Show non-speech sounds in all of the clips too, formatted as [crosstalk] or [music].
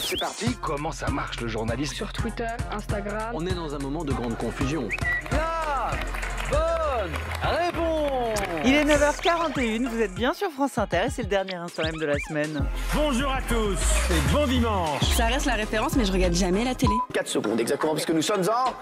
c'est parti. Comment ça marche le journalisme Sur Twitter, Instagram. On est dans un moment de grande confusion. La bonne réponse Il est 9h41, vous êtes bien sur France Inter et c'est le dernier instant même de la semaine. Bonjour à tous et bon dimanche. Ça reste la référence, mais je regarde jamais la télé. 4 secondes exactement, puisque nous sommes en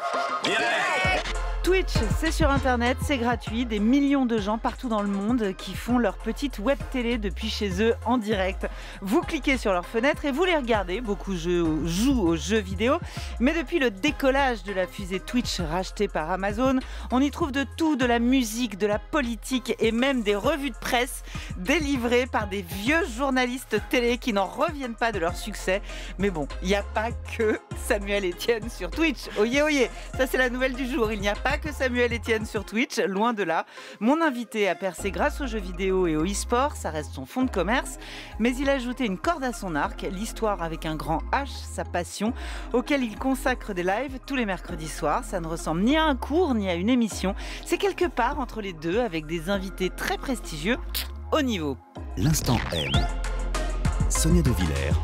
Twitch, c'est sur Internet, c'est gratuit. Des millions de gens partout dans le monde qui font leur petite web télé depuis chez eux en direct. Vous cliquez sur leur fenêtre et vous les regardez. Beaucoup jouent aux jeux vidéo. Mais depuis le décollage de la fusée Twitch rachetée par Amazon, on y trouve de tout, de la musique, de la politique et même des revues de presse délivrées par des vieux journalistes télé qui n'en reviennent pas de leur succès. Mais bon, il n'y a pas que Samuel Etienne sur Twitch. Oyez, oyez, ça c'est la nouvelle du jour. Il n'y a que Samuel Etienne sur Twitch, loin de là. Mon invité a percé grâce aux jeux vidéo et au e-sport, ça reste son fonds de commerce, mais il a ajouté une corde à son arc, l'histoire avec un grand H, sa passion, auquel il consacre des lives tous les mercredis soirs. Ça ne ressemble ni à un cours ni à une émission, c'est quelque part entre les deux avec des invités très prestigieux au niveau. L'instant M. Sonia De Villers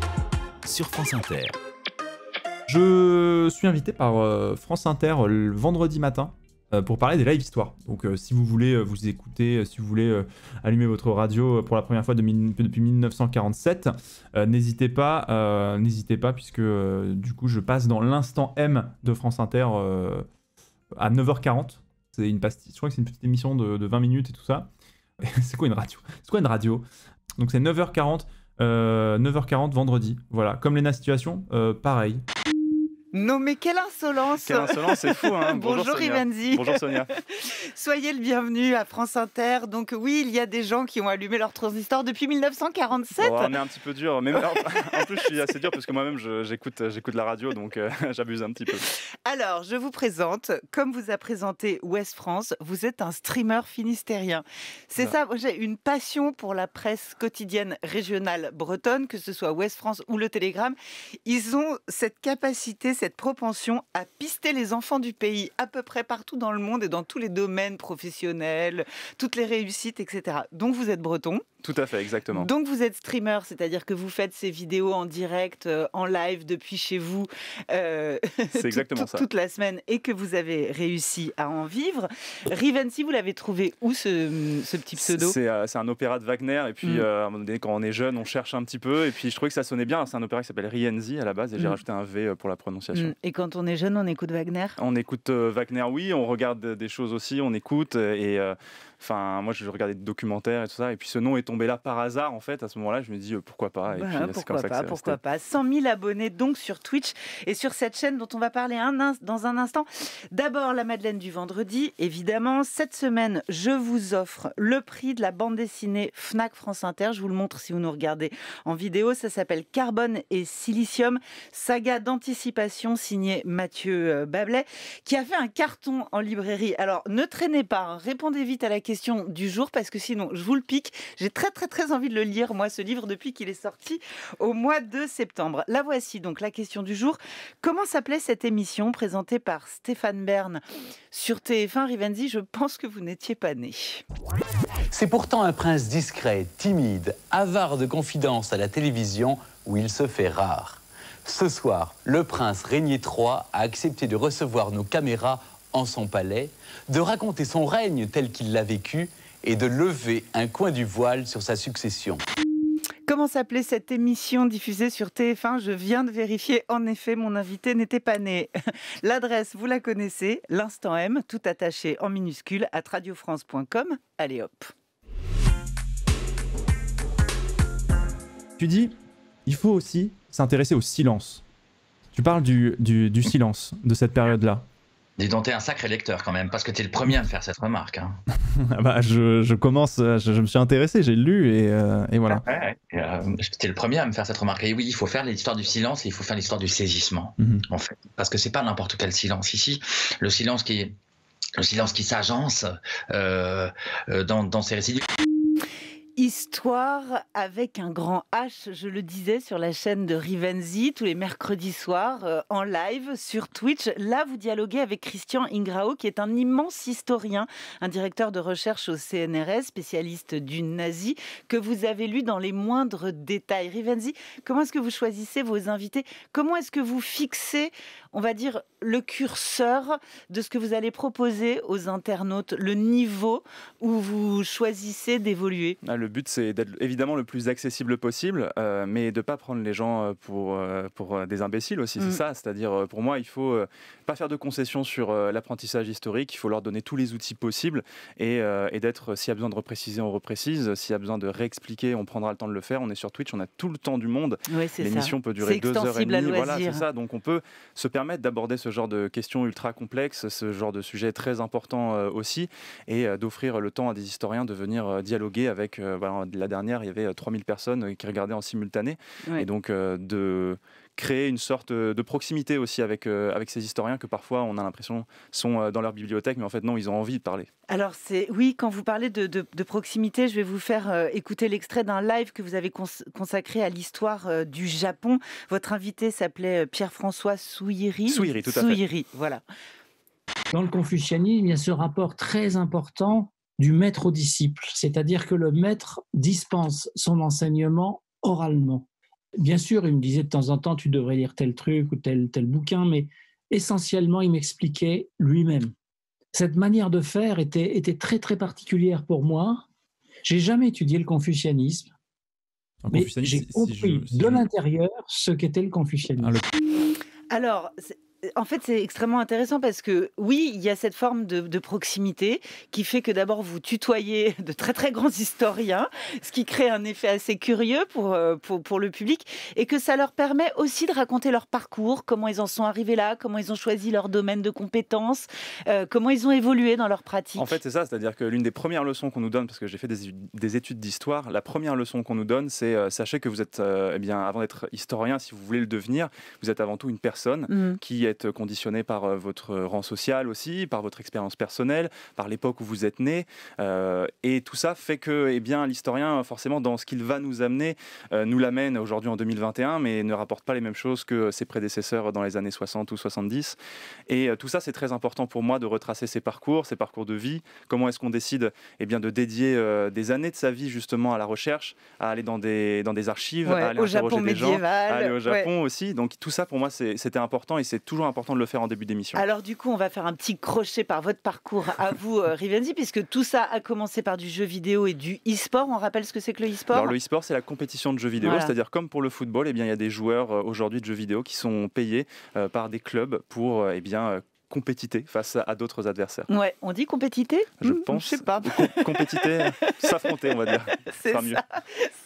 sur France Inter. Je suis invité par euh, France Inter euh, le vendredi matin euh, pour parler des live histoires. Donc si vous voulez vous écouter, si vous voulez allumer votre radio pour la première fois depuis 1947, n'hésitez pas, n'hésitez pas puisque du coup je passe dans l'instant M de France Inter à 9h40. C'est une je crois que c'est une petite émission de, 20 minutes et tout ça. [laughs] c'est quoi une radio C'est quoi une radio Donc c'est 9h40, 9h40 vendredi. Voilà, comme les Lena Situation, pareil. Non mais quelle insolence Quelle insolence, c'est fou. Hein. [laughs] Bonjour, Ivanzi Bonjour Sonia. [laughs] Soyez le bienvenu à France Inter. Donc oui, il y a des gens qui ont allumé leur transistor depuis 1947. on est un petit peu dur. Mais en plus, je suis assez dur parce que moi-même, j'écoute, j'écoute la radio, donc euh, [laughs] j'abuse un petit peu. Alors, je vous présente, comme vous a présenté Ouest France, vous êtes un streamer finistérien. C'est bah. ça, j'ai une passion pour la presse quotidienne régionale bretonne, que ce soit Ouest France ou le Télégramme. Ils ont cette capacité, cette cette propension à pister les enfants du pays à peu près partout dans le monde et dans tous les domaines professionnels, toutes les réussites, etc. Donc vous êtes breton. Tout à fait, exactement. Donc vous êtes streamer, c'est-à-dire que vous faites ces vidéos en direct, euh, en live depuis chez vous. Euh, [laughs] c'est exactement Toute la semaine et que vous avez réussi à en vivre. Rivency, vous l'avez trouvé où ce, petit pseudo euh, C'est un opéra de Wagner et puis mm. donné, quand on est jeune, on cherche un petit peu et puis je trouvais que ça sonnait bien. C'est un opéra qui s'appelle Rienzi à la base et j'ai mm. rajouté un V pour la prononciation. Mm. Et quand on est jeune, on écoute Wagner On écoute Wagner, oui. On regarde des choses aussi, on écoute et Enfin, moi, je regardais des documentaires et tout ça. Et puis, ce nom est tombé là par hasard, en fait. À ce moment-là, je me dis euh, pourquoi pas. Bah, pourquoi pas, pourquoi pas. 100 000 abonnés donc sur Twitch et sur cette chaîne dont on va parler dans un instant. D'abord, la Madeleine du vendredi, évidemment. Cette semaine, je vous offre le prix de la bande dessinée Fnac France Inter. Je vous le montre si vous nous regardez en vidéo. Ça s'appelle Carbone et Silicium, saga d'anticipation signée Mathieu euh, Bablet, qui a fait un carton en librairie. Alors, ne traînez pas, hein. répondez vite à la question du jour parce que sinon, je vous le pique. J'ai très très très envie de le lire, moi, ce livre, depuis qu'il est sorti au mois de septembre. La voici donc, la question du jour. Comment s'appelait cette émission présentée par Stéphane Bern sur TF1 Rivenzi Je pense que vous n'étiez pas né. C'est pourtant un prince discret, timide, avare de confidence à la télévision où il se fait rare. Ce soir, le prince Régnier III a accepté de recevoir nos caméras en son palais, de raconter son règne tel qu'il l'a vécu et de lever un coin du voile sur sa succession. Comment s'appelait cette émission diffusée sur TF1 Je viens de vérifier. En effet, mon invité n'était pas né. [laughs] L'adresse, vous la connaissez, l'instant M, tout attaché en minuscule à radiofrance.com. Allez hop. Tu dis, il faut aussi s'intéresser au silence. Tu parles du silence de cette période-là. Dis donc, t'es un sacré lecteur quand même, parce que t'es le premier à me faire cette remarque. Hein. [laughs] Ah bah, je, commence, euh, je, me suis intéressé, j'ai lu et, euh, voilà. Ouais, euh, t'es le premier à me faire cette remarque. Et oui, il faut faire l'histoire du silence et il faut faire l'histoire du saisissement, mhm. en fait. Parce que c'est pas n'importe quel silence ici. Le silence qui le silence qui s'agence dans, dans ces récits. Histoire avec un grand H, je le disais sur la chaîne de Rivenzi tous les mercredis soirs euh, en live sur Twitch. Là, vous dialoguez avec Christian Ingrao qui est un immense historien, un directeur de recherche au CNRS, spécialiste du nazi que vous avez lu dans les moindres détails. Rivenzi, comment est-ce que vous choisissez vos invités Comment est-ce que vous fixez, on va dire, le curseur de ce que vous allez proposer aux internautes, le niveau où vous choisissez d'évoluer ah, but, c'est d'être évidemment le plus accessible possible, euh, mais de ne pas prendre les gens euh, pour, euh, pour des imbéciles aussi. C'est mm. ça, c'est-à-dire pour moi, il faut pas faire de concessions sur l'apprentissage historique, il faut leur donner tous les outils possibles et, et d'être, s'il y a besoin de repréciser, on reprécise, s'il y a besoin de réexpliquer, on prendra le temps de le faire. On est sur Twitch, on a tout le temps du monde. L'émission peut durer deux heures et demie. Voilà, c'est ça. Donc on peut se permettre d'aborder ce genre de questions ultra complexes, ce genre de sujet très important aussi, et d'offrir le temps à des historiens de venir dialoguer avec. Voilà, bah, la dernière, il y avait 3000 euh, personnes euh, qui regardaient en simultané. Et donc, euh, de créer une sorte de proximité aussi avec, avec ces historiens que parfois on a l'impression sont dans leur bibliothèque, mais en fait non, ils ont envie de parler. Alors c'est oui, quand vous parlez de, proximité, je vais vous faire écouter l'extrait d'un live que vous avez consacré à l'histoire du Japon. Votre invité s'appelait Pierre-François Souiri. Souiri, tout à fait. Souiri, voilà. Dans le confucianisme, il y a ce rapport très important du maître au disciple, c'est-à-dire que le maître dispense son enseignement oralement. Bien sûr, il me disait de temps en temps, tu devrais lire tel truc ou tel, tel bouquin, mais essentiellement, il m'expliquait lui-même. Cette manière de faire était, très, très particulière pour moi. J'ai jamais étudié le confucianisme, mais j'ai compris de l'intérieur ce qu'était le confucianisme. Ah, Alors, en fait, c'est extrêmement intéressant parce que oui, il y a cette forme de, proximité qui fait que d'abord vous tutoyez [laughs] de très très grands historiens, ce qui crée un effet assez curieux euh, pour, pour, le public et que ça leur permet aussi de raconter leur parcours, comment ils en sont arrivés là, comment ils ont choisi leur domaine de compétence, euh, comment ils ont évolué dans leur pratique. En fait, c'est ça, c'est-à-dire que l'une des premières leçons qu'on nous donne, parce que j'ai fait des, études d'histoire, la première leçon qu'on nous donne, c'est euh, sachez que vous êtes, eh bien, avant d'être historien, si vous voulez le devenir, vous êtes avant tout une personne mmh. qui est conditionné par euh, votre rang social aussi, par votre expérience personnelle, par l'époque où vous êtes né. Euh, et tout ça fait que eh bien, l'historien, forcément, dans ce qu'il va nous amener, euh, nous l'amène aujourd'hui en 2021, mais ne rapporte pas les mêmes choses que ses prédécesseurs dans les années 60 ou 70. Et tout ça, c'est très important pour moi de retracer ses parcours, ses parcours de vie. Comment est-ce qu'on décide eh bien, de dédier des années de sa vie justement à la recherche, à aller dans des, dans des archives, à aller au Japon médiéval, aller au Japon aussi. Donc tout ça, pour moi, c'était important et c'est toujours important de le faire en début d'émission. Alors du coup, on va faire un petit crochet par votre parcours à vous, euh, Rivenzi, puisque tout ça a commencé par du jeu vidéo et du e-sport. On rappelle ce que c'est que le e-sport Alors le e-sport, c'est la compétition de jeux vidéo, c'est-à-dire comme pour le football, et eh bien, il y a des joueurs euh, aujourd'hui de jeux vidéo qui sont payés euh, par des clubs pour et eh bien, compétiter face à, d'autres adversaires. Ouais, on dit compétiter Je ne hmm, pense. sais pas. [laughs] compétiter, euh, s'affronter, on va dire. [laughs] C'est ça.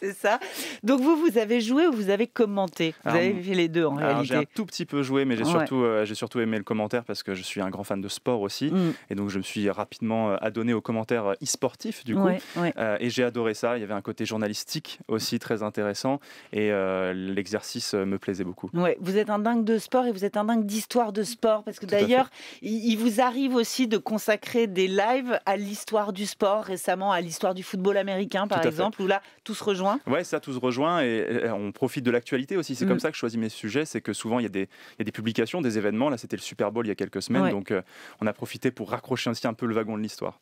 C'est ça. Donc vous, vous avez joué ou vous avez commenté Vous avez fait les deux en réalité. J'ai un tout petit peu joué, mais j'ai surtout, euh, j'ai surtout aimé le commentaire parce que je suis un grand fan de sport aussi, hmm. et donc je me suis rapidement euh, adonné aux commentaires e-sportifs du coup, et j'ai adoré ça. Il y avait un côté journalistique aussi très intéressant, et l'exercice me plaisait beaucoup. Ouais, vous êtes un dingue de sport et vous êtes un dingue d'histoire de sport parce que d'ailleurs il, vous arrive aussi de consacrer des lives à l'histoire du sport récemment, à l'histoire du football américain par exemple, où là, tout se rejoint Ouais, ça, tout se rejoint et, on profite de l'actualité aussi. C'est mm. comme ça que je choisis mes sujets, c'est que souvent, il y, a des, publications, des événements. Là, c'était le Super Bowl il y a quelques semaines, donc euh, on a profité pour raccrocher ainsi un peu le wagon de l'histoire.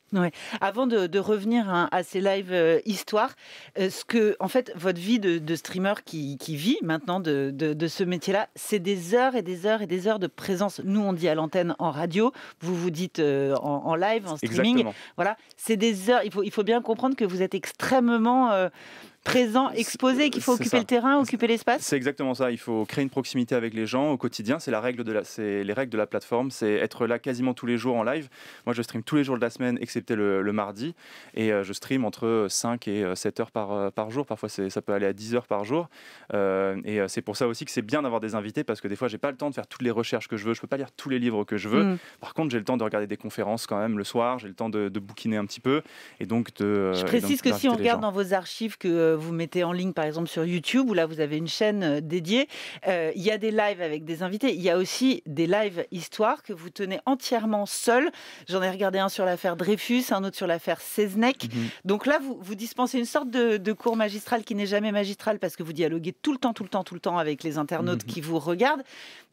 Avant de, revenir hein, à ces lives euh, histoire, euh, ce que, en fait, votre vie de, streamer qui, vit maintenant de, de ce métier-là, c'est des heures et des heures et des heures de présence. Nous, on dit à l'antenne en radio, vous vous dites euh, en, live, en streaming. Voilà, c'est des heures. Il faut, il faut bien comprendre que vous êtes extrêmement euh, présent, exposé, qu'il faut occuper le terrain, occuper l'espace C'est exactement ça. Il faut créer une proximité avec les gens au quotidien. C'est la règle de la, c'est les règles de la plateforme. C'est être là quasiment tous les jours en live. Moi, je stream tous les jours de la semaine, excepté le, mardi. Et euh, je stream entre 5 et 7 euh, heures par, euh, par jour. Parfois, ça peut aller à 10 heures par jour. et c'est pour ça aussi que c'est bien d'avoir des invités parce que des fois, j'ai pas le temps de faire toutes les recherches que je veux. Je peux pas lire tous les livres que je veux. Mm. Par contre, j'ai le temps de regarder des conférences quand même le soir. J'ai le temps de, bouquiner un petit peu. Et donc de. Je précise que si on regarde dans vos archives que euh, vous mettez en ligne, par exemple, sur YouTube, où là, vous avez une chaîne euh, dédiée. Euh, il y a des lives avec des invités. Il y a aussi des lives histoire que vous tenez entièrement seul. J'en ai regardé un sur l'affaire Dreyfus, un autre sur l'affaire Seznec. Mhm. Donc là, vous, vous dispensez une sorte de, cours magistral qui n'est jamais magistral parce que vous dialoguez tout le temps, tout le temps, tout le temps avec les internautes mhm. qui vous regardent.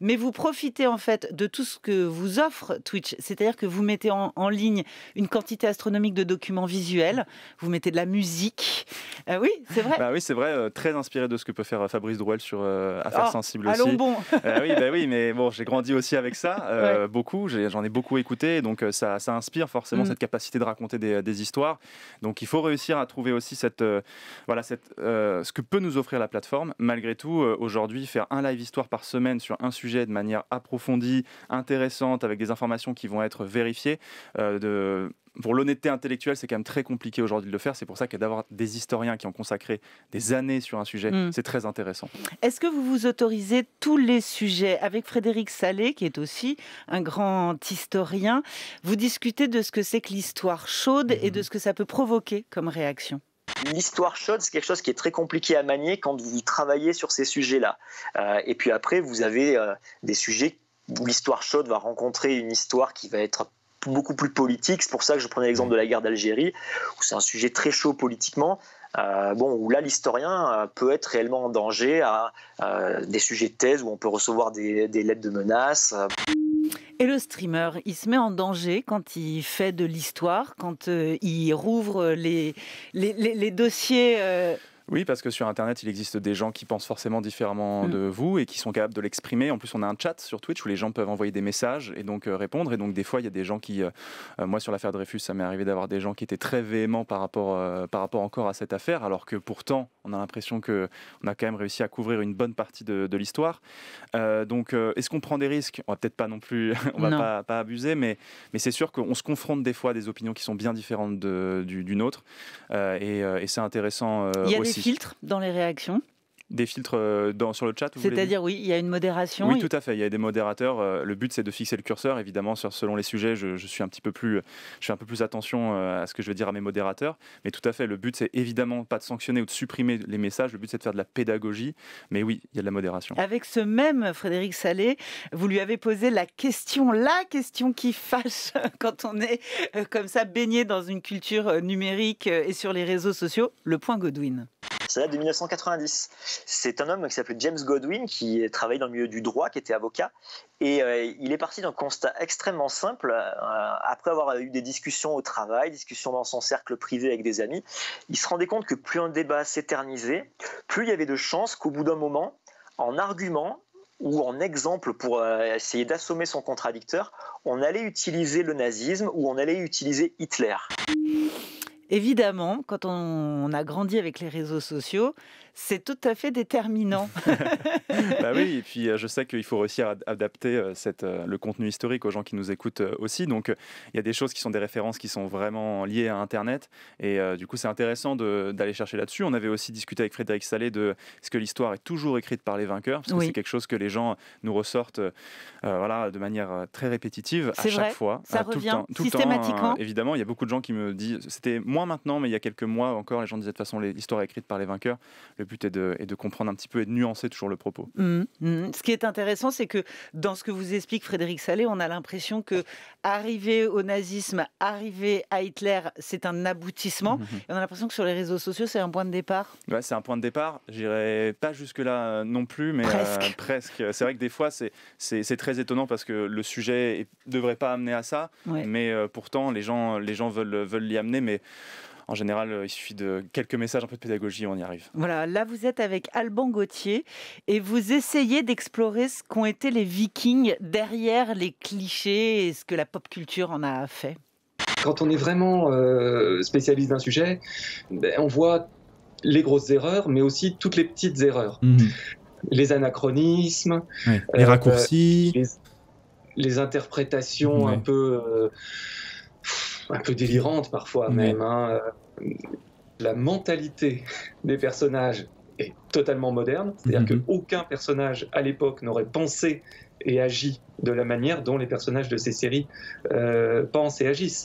Mais vous profitez, en fait, de tout ce que vous offre Twitch. C'est-à-dire que vous mettez en, ligne une quantité astronomique de documents visuels, vous mettez de la musique. oui, c'est vrai. Bah oui, c'est vrai, euh, très inspiré de ce que peut faire euh, Fabrice Drouel sur euh, Affaires oh, sensibles allons aussi. bon. [laughs] oui, bah oui, mais bon, j'ai grandi aussi avec ça, beaucoup, j'en ai, beaucoup écouté, donc ça, inspire forcément mm. cette capacité de raconter des, histoires. Donc il faut réussir à trouver aussi cette, voilà, cette, ce que peut nous offrir la plateforme. Malgré tout, aujourd'hui, faire un live histoire par semaine sur un sujet de manière approfondie, intéressante, avec des informations qui vont être vérifiées, de pour l'honnêteté intellectuelle, c'est quand même très compliqué aujourd'hui de le faire. C'est pour ça que d'avoir des historiens qui ont consacré des années sur un sujet, mm. c'est très intéressant. Est-ce que vous vous autorisez tous les sujets Avec Frédéric Salé, qui est aussi un grand historien, vous discutez de ce que c'est que l'histoire chaude et de mm-hmm. ce que ça peut provoquer comme réaction L'histoire chaude, c'est quelque chose qui est très compliqué à manier quand vous travaillez sur ces sujets-là. Euh, et puis après, vous avez euh, des sujets où l'histoire chaude va rencontrer une histoire qui va être beaucoup plus politique. C'est pour ça que je prenais l'exemple mmh. de la guerre d'Algérie, où c'est un sujet très chaud politiquement. Euh, bon, où là, l'historien euh, peut être réellement en danger à euh, des sujets de thèse où on peut recevoir des, des lettres de menaces. Et le streamer, il se met en danger quand il fait de l'histoire, quand il rouvre les, les, les, les dossiers oui, parce que sur Internet, il existe des gens qui pensent forcément différemment mm. de vous et qui sont capables de l'exprimer. En plus, on a un chat sur Twitch où les gens peuvent envoyer des messages et donc euh, répondre. Et donc, des fois, il y a des gens qui. Euh, euh, moi, sur l'affaire Dreyfus, ça m'est arrivé d'avoir des gens qui étaient très véhéments par rapport, par rapport encore à cette affaire, alors que pourtant, on a l'impression qu'on a quand même réussi à couvrir une bonne partie de, l'histoire. donc, est-ce qu'on prend des risques On va peut-être pas non plus. [laughs] on va pas, abuser, mais, mais c'est sûr qu'on se confronte des fois à des opinions qui sont bien différentes de, d'une autre. et c'est intéressant aussi filtre dans les réactions des filtres euh, dans, sur le chat. C'est-à-dire, oui, il y a une modération. Oui, tout à fait. Il y a des modérateurs. Euh, le but, c'est de fixer le curseur. Évidemment, sur, selon les sujets, je, je, suis un petit peu plus, euh, je fais un peu plus attention à ce que je vais dire à mes modérateurs. Mais tout à fait, le but, c'est évidemment pas de sanctionner ou de supprimer les messages. Le but, c'est de faire de la pédagogie. Mais oui, il y a de la modération. Avec ce même Frédéric Salé, vous lui avez posé la question, la question qui fâche [laughs] quand on est comme ça baigné dans une culture numérique et sur les réseaux sociaux, le point Godwin. Ça date de 1990. C'est un homme qui s'appelle James Godwin, qui travaillait dans le milieu du droit, qui était avocat. Et euh, il est parti d'un constat extrêmement simple. Euh, après avoir eu des discussions au travail, discussions dans son cercle privé avec des amis, il se rendait compte que plus un débat s'éternisait, plus il y avait de chances qu'au bout d'un moment, en argument, ou en exemple pour euh, essayer d'assommer son contradicteur, on allait utiliser le nazisme ou on allait utiliser Hitler évidemment, quand on, a grandi avec les réseaux sociaux, c'est tout à fait déterminant. [laughs] bah oui, et puis euh, je sais qu'il faut réussir à adapter euh, cette, euh, le contenu historique aux gens qui nous écoutent aussi. Donc il y a des choses qui sont des références qui sont vraiment liées à Internet. Et du coup, c'est intéressant d'aller chercher là-dessus. On avait aussi discuté avec Frédéric Salé de ce que l'histoire est toujours écrite par les vainqueurs, parce que c'est quelque chose que les gens nous ressortent voilà, de manière très répétitive à chaque fois. Ça tout revient le temps, hein, systématiquement. évidemment, il y a beaucoup de gens qui me disent, c'était moins maintenant, mais il y a quelques mois encore, les gens disaient de toute façon l'histoire est écrite par les vainqueurs. Le et de, comprendre un petit peu et de nuancer toujours le propos. Mm. Mm. Ce qui est intéressant, c'est que dans ce que vous explique Frédéric Salé, on a l'impression que arriver au nazisme, arriver à Hitler, c'est un aboutissement. Mm-hmm. Et on a l'impression que sur les réseaux sociaux, c'est un point de départ. c'est un point de départ. J'irai pas jusque-là euh, non plus, mais euh, [laughs] presque. C'est vrai que des fois, c'est très étonnant parce que le sujet ne devrait pas amener à ça. Mais euh, pourtant, les gens, veulent, veulent l'y amener. Mais en général, euh, il suffit de quelques messages, un peu de pédagogie, on y arrive. Voilà, là vous êtes avec Alban Gauthier et vous essayez d'explorer ce qu'ont été les vikings derrière les clichés et ce que la pop culture en a fait. Quand on est vraiment euh, spécialiste d'un sujet, ben, on voit les grosses erreurs, mais aussi toutes les petites erreurs. Mhm. Les anachronismes, les euh, raccourcis, les, interprétations un peu un peu délirante parfois même. Hein, euh, la mentalité des personnages est totalement moderne, c'est-à-dire mhm. qu'aucun personnage à l'époque n'aurait pensé et agi de la manière dont les personnages de ces séries euh, pensent et agissent.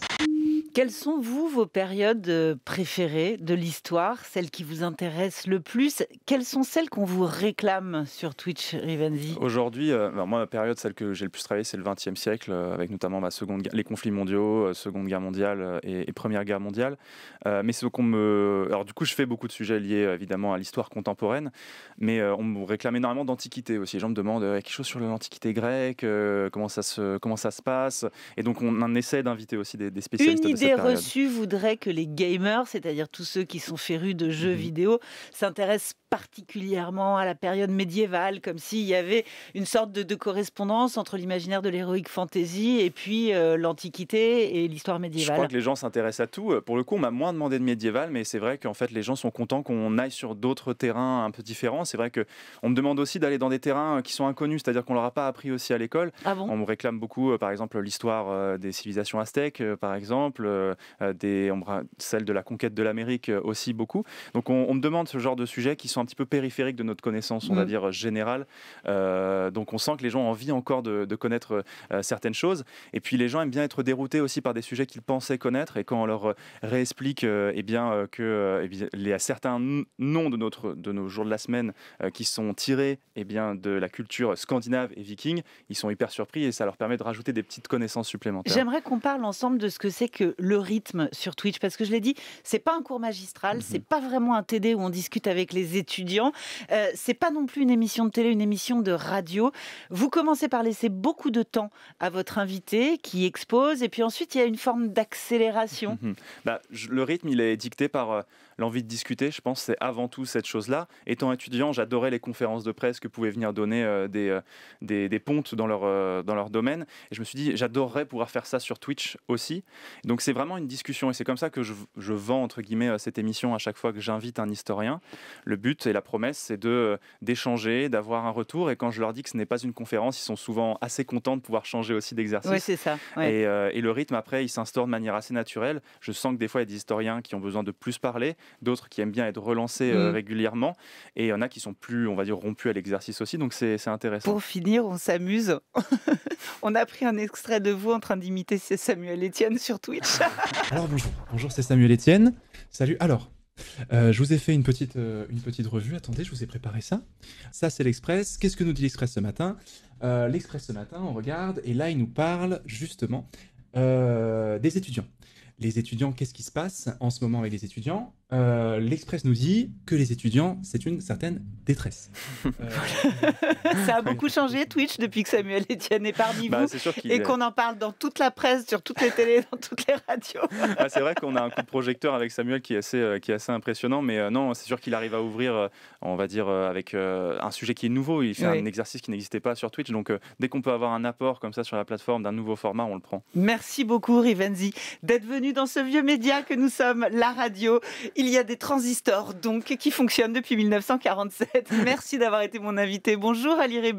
Quelles sont, vous, vos périodes euh, préférées de l'histoire, celles qui vous intéressent le plus Quelles sont celles qu'on vous réclame sur Twitch, Rivenzi Aujourd'hui, euh, bah, moi, ma période, celle que j'ai le plus travaillée, c'est le XXe siècle, euh, avec notamment ma seconde les conflits mondiaux, Seconde Guerre mondiale et, Première Guerre mondiale. mais ce qu'on me. Alors, du coup, je fais beaucoup de sujets liés évidemment à l'histoire contemporaine, mais on me réclame énormément d'antiquité aussi. Les gens me demandent quelque chose sur l'antiquité grecque, comment, ça se, comment ça se passe. Et donc, on, essaie d'inviter aussi des, spécialistes l'idée reçue voudrait que les gamers, c'est-à-dire tous ceux qui sont férus de jeux mhm. vidéo, s'intéressent particulièrement à la période médiévale, comme s'il y avait une sorte de, correspondance entre l'imaginaire de l'héroïque fantasy et puis euh, l'Antiquité et l'histoire médiévale. Je crois que les gens s'intéressent à tout. Euh, pour le coup, on m'a moins demandé de médiéval, mais c'est vrai qu'en fait, les gens sont contents qu'on aille sur d'autres terrains un peu différents. C'est vrai que on me demande aussi d'aller dans des terrains euh, qui sont inconnus, c'est-à-dire qu'on leur a pas appris aussi à l'école. Ah on me réclame beaucoup, par exemple, l'histoire des civilisations aztèques, par exemple, euh, euh, des, celle de la conquête de l'Amérique euh, aussi beaucoup. Donc on, me demande ce genre de sujets qui sont un petit peu périphériques de notre connaissance, on va mm. dire générale. donc on sent que les gens ont envie encore de, connaître certaines choses. Et puis les gens aiment bien être déroutés aussi par des sujets qu'ils pensaient connaître. Et quand on leur réexplique eh bien, que les eh il y a certains noms de, notre, de nos jours de la semaine qui sont tirés eh bien, de la culture scandinave et viking, ils sont hyper surpris et ça leur permet de rajouter des petites connaissances supplémentaires. J'aimerais qu'on parle ensemble de ce que c'est que le rythme sur Twitch Parce que je l'ai dit, c'est pas un cours magistral, mhm. c'est pas vraiment un TD où on discute avec les étudiants, euh, c'est pas non plus une émission de télé, une émission de radio. Vous commencez par laisser beaucoup de temps à votre invité qui expose, et puis ensuite il y a une forme d'accélération. [laughs] Bah, le rythme, il est dicté par euh, l'envie de discuter, je pense, c'est avant tout cette chose-là. Étant étudiant, j'adorais les conférences de presse que pouvaient venir donner euh, des, euh, des, des, pontes dans leur, euh, dans leur domaine. Et je me suis dit, j'adorerais pouvoir faire ça sur Twitch aussi. Donc c'est vraiment une discussion et c'est comme ça que je, je, vends, entre guillemets, cette émission à chaque fois que j'invite un historien. Le but et la promesse, c'est de, d'échanger, d'avoir un retour. Et quand je leur dis que ce n'est pas une conférence, ils sont souvent assez contents de pouvoir changer aussi d'exercice. Oui, c'est ça. Et, et le rythme, après, il s'instaure de manière assez naturelle. Je sens que des fois, il y a des historiens qui ont besoin de plus parler d'autres qui aiment bien être relancés euh, mm. régulièrement, et il y en a qui sont plus, on va dire, rompus à l'exercice aussi, donc c'est intéressant. Pour finir, on s'amuse. [laughs] on a pris un extrait de vous en train d'imiter Samuel Etienne sur Twitch. [laughs] Alors bonjour, bonjour, c'est Samuel Etienne. Salut, alors. Euh, je vous ai fait une petite, euh, une petite revue. Attendez, je vous ai préparé ça. Ça, c'est l'Express. Qu'est-ce que nous dit l'Express ce matin L'Express ce matin, on regarde, et là, il nous parle justement des étudiants. Les étudiants, qu'est-ce qui se passe en ce moment avec les étudiants euh, L'Express nous dit que les étudiants, c'est une certaine détresse. [laughs] Euh, [laughs] ça a beaucoup changé Twitch depuis que Samuel Etienne est parmi bah, vous et qu'on en parle dans toute la presse, sur toutes les télés, dans toutes les radios. [laughs] Ah, c'est vrai qu'on a un coup de projecteur avec Samuel qui est assez, euh, qui est assez impressionnant, mais non, c'est sûr qu'il arrive à ouvrir, on va dire, avec un sujet qui est nouveau. Il fait un exercice qui n'existait pas sur Twitch, donc dès qu'on peut avoir un apport comme ça sur la plateforme d'un nouveau format, on le prend. Merci beaucoup Rivenzi d'être venu dans ce vieux média que nous sommes, la radio. Il y a des transistors donc qui fonctionnent depuis 1947. Merci d'avoir été mon invité. Bonjour Ali Rébé.